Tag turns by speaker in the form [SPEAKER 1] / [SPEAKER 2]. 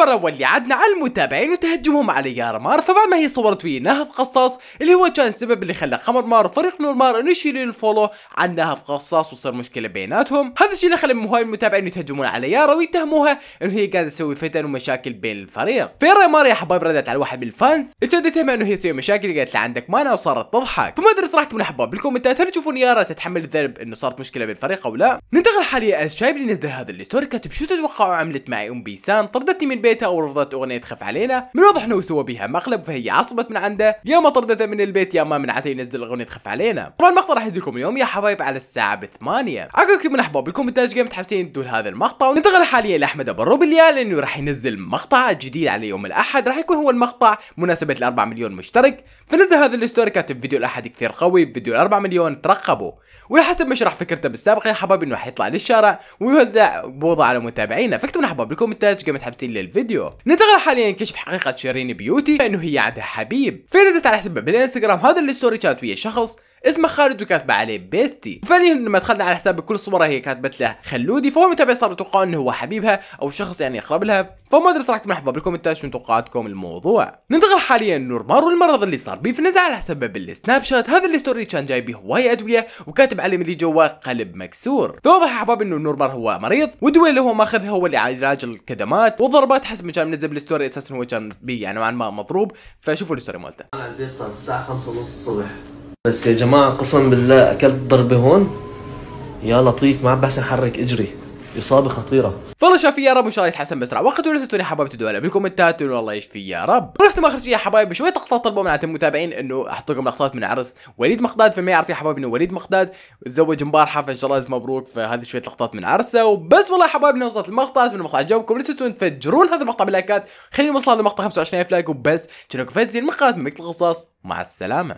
[SPEAKER 1] الخبر الاول اللي عدنا على المتابعين وتهجمهم على يار مار فبعد ما هي صورت ويا نهف قصاص اللي هو كان السبب اللي خلى قمر مار وفريق نور مار انه يشيلوا الفولو عن نهف قصاص وصار مشكله بيناتهم هذا الشيء اللي خلى هواي المتابعين يتهجمون على يارا ويتهموها انه هي قاعده تسوي فتن ومشاكل بين الفريق فيرا مار يا حبايب ردت على واحد من الفانز اتشدتها انه هي تسوي مشاكل قالت له عندك مانا وصارت تضحك فما ادري صراحه من احباب بالكومنتات هل تشوفون يارا تتحمل الذنب انه صارت مشكله بين الفريق او لا ننتقل حاليا الشايب اللي نزل هذا الستوري كاتب شو تتوقعوا عملت معي ام بيسان طردتني من بيت بيتها ورفضت أغنية خف علينا من واضح أنه سوى بها مقلب فهي عصبت من عنده يا ما طردته من البيت يا ما منعته ينزل أغنية خف علينا طبعا المقطع راح يجيكم اليوم يا حبايب على الساعة عقب عقبكم من أحباب بالكومنتات جيم متحمسين يدوا هذا المقطع ننتقل حاليا لأحمد أبو الروبليا لأنه راح ينزل مقطع جديد على يوم الأحد راح يكون هو المقطع مناسبة الأربع مليون مشترك فنزل هذا الستوري كاتب فيديو الأحد كثير قوي فيديو 4 مليون ترقبوا ولحسب ما شرح فكرته بالسابق يا حبايب انه راح يطلع للشارع ويوزع بوضة على متابعينا فاكتبوا لنا حبايب بالكومنتات قامت حابتين الفيديو ننتقل حاليا نكشف حقيقه شيرين بيوتي انه هي عندها حبيب في على حسابها بالانستغرام هذا اللي ستوري كانت ويا شخص اسمه خالد وكاتبه عليه بيستي فعليا لما دخلنا على حساب كل صوره هي كاتبت له خلودي فهو متابع صار يتوقع انه هو حبيبها او شخص يعني يقرب لها فما ادري صراحه مرحبا بالكومنتات شنو توقعاتكم الموضوع ننتقل حاليا لنور والمرض اللي صار بيه فنزع على حساب بالسناب شات هذا اللي ستوري كان جاي به هوايه ادويه وكاتب عليه اللي جواه قلب مكسور توضح احباب انه نور هو مريض والدواء اللي هو ماخذها هو اللي علاج الكدمات والضربات حسب ما كان منزل بالستوري اساسا هو كان بي يعني نوعا ما مضروب فشوفوا الستوري مالته انا البيت صار الساعه 5:30 الصبح
[SPEAKER 2] بس يا جماعة قسما بالله أكلت ضربة هون يا لطيف ما عم بحسن حرك إجري إصابة خطيرة
[SPEAKER 1] فالله شافي يا رب وان شاء الله يتحسن بسرعة وقت ولا تنسوني حبايب تدعوا لي بالكومنتات والله يشفي يا رب ورحت ما اخرج يا حبايب بشوية لقطات طلبوا من المتابعين انه احط لكم لقطات من عرس وليد مقداد فما يعرف يا حبايب انه وليد مقداد تزوج امبارحة فان شاء الله الف مبروك فهذه شوية لقطات من عرسه وبس والله يا إنه وصلت المقطع من المقطع عجبكم لا تنسون تفجرون هذا المقطع باللايكات خليني نوصل هذا المقطع 25000 لايك وبس تشاركوا فاتزين من قناة مكت مع السلامة